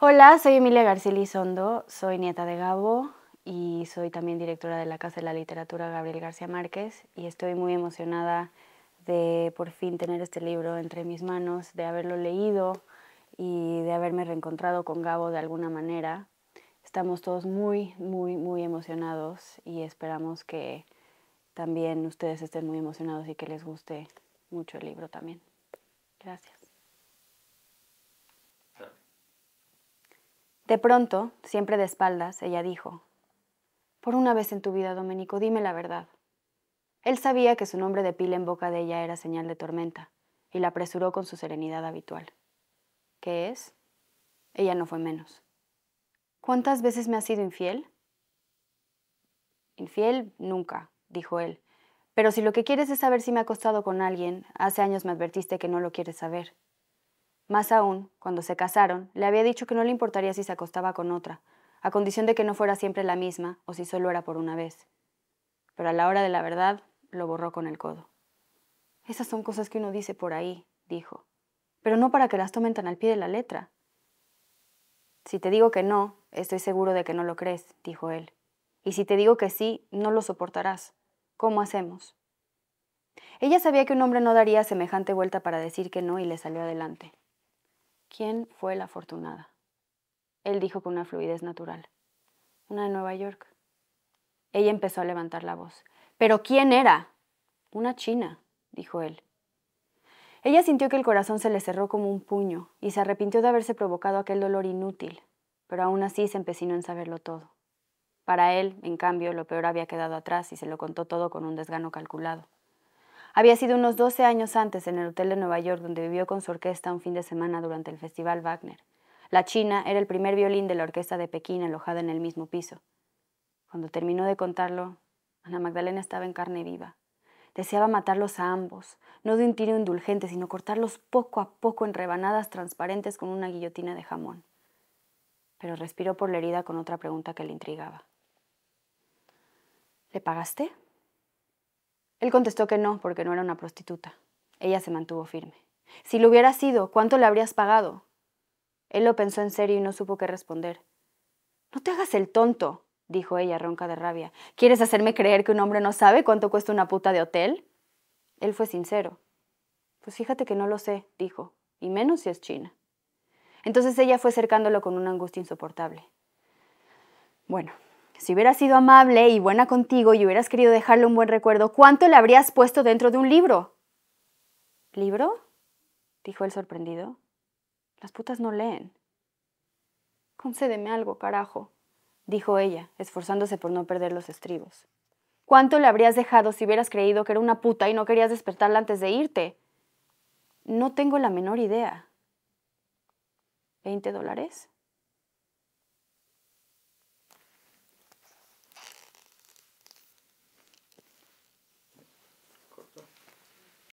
Hola, soy Emilia García Lizondo, soy nieta de Gabo y soy también directora de la Casa de la Literatura Gabriel García Márquez y estoy muy emocionada de por fin tener este libro entre mis manos, de haberlo leído y de haberme reencontrado con Gabo de alguna manera. Estamos todos muy, muy, muy emocionados y esperamos que también ustedes estén muy emocionados y que les guste mucho el libro también. Gracias. De pronto, siempre de espaldas, ella dijo, Por una vez en tu vida, Domenico, dime la verdad. Él sabía que su nombre de pila en boca de ella era señal de tormenta, y la apresuró con su serenidad habitual. ¿Qué es? Ella no fue menos. ¿Cuántas veces me has sido infiel? Infiel, nunca, dijo él. Pero si lo que quieres es saber si me ha acostado con alguien, hace años me advertiste que no lo quieres saber. Más aún, cuando se casaron, le había dicho que no le importaría si se acostaba con otra, a condición de que no fuera siempre la misma o si solo era por una vez. Pero a la hora de la verdad, lo borró con el codo. Esas son cosas que uno dice por ahí, dijo, pero no para que las tomen tan al pie de la letra. Si te digo que no, estoy seguro de que no lo crees, dijo él. Y si te digo que sí, no lo soportarás. ¿Cómo hacemos? Ella sabía que un hombre no daría semejante vuelta para decir que no y le salió adelante. ¿Quién fue la afortunada? Él dijo con una fluidez natural. Una de Nueva York. Ella empezó a levantar la voz. ¿Pero quién era? Una china, dijo él. Ella sintió que el corazón se le cerró como un puño y se arrepintió de haberse provocado aquel dolor inútil, pero aún así se empecinó en saberlo todo. Para él, en cambio, lo peor había quedado atrás y se lo contó todo con un desgano calculado. Había sido unos 12 años antes en el Hotel de Nueva York donde vivió con su orquesta un fin de semana durante el Festival Wagner. La China era el primer violín de la orquesta de Pekín alojada en el mismo piso. Cuando terminó de contarlo, Ana Magdalena estaba en carne viva. Deseaba matarlos a ambos, no de un tiro indulgente, sino cortarlos poco a poco en rebanadas transparentes con una guillotina de jamón. Pero respiró por la herida con otra pregunta que le intrigaba. ¿Le pagaste? Él contestó que no, porque no era una prostituta. Ella se mantuvo firme. Si lo hubiera sido, ¿cuánto le habrías pagado? Él lo pensó en serio y no supo qué responder. No te hagas el tonto, dijo ella, ronca de rabia. ¿Quieres hacerme creer que un hombre no sabe cuánto cuesta una puta de hotel? Él fue sincero. Pues fíjate que no lo sé, dijo, y menos si es china. Entonces ella fue acercándolo con una angustia insoportable. Bueno, si hubieras sido amable y buena contigo y hubieras querido dejarle un buen recuerdo, ¿cuánto le habrías puesto dentro de un libro? ¿Libro? dijo él sorprendido. Las putas no leen. Concédeme algo, carajo, dijo ella, esforzándose por no perder los estribos. ¿Cuánto le habrías dejado si hubieras creído que era una puta y no querías despertarla antes de irte? No tengo la menor idea. ¿Veinte dólares?